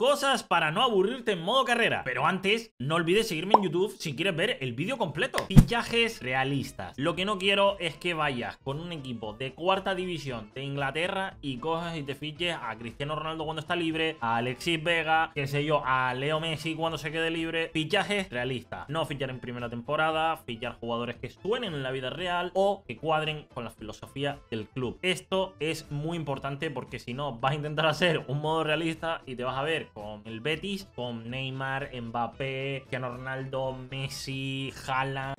Cosas para no aburrirte en modo carrera. Pero antes, no olvides seguirme en YouTube si quieres ver el vídeo completo. Fichajes realistas. Lo que no quiero es que vayas con un equipo de cuarta división de Inglaterra y cojas y te fiches a Cristiano Ronaldo cuando está libre, a Alexis Vega, qué sé yo, a Leo Messi cuando se quede libre. Fichajes realistas. No fichar en primera temporada, fichar jugadores que suenen en la vida real o que cuadren con la filosofía del club. Esto es muy importante porque si no, vas a intentar hacer un modo realista y te vas a ver con el Betis, con Neymar, Mbappé, Cristiano Ronaldo, Messi, Haaland.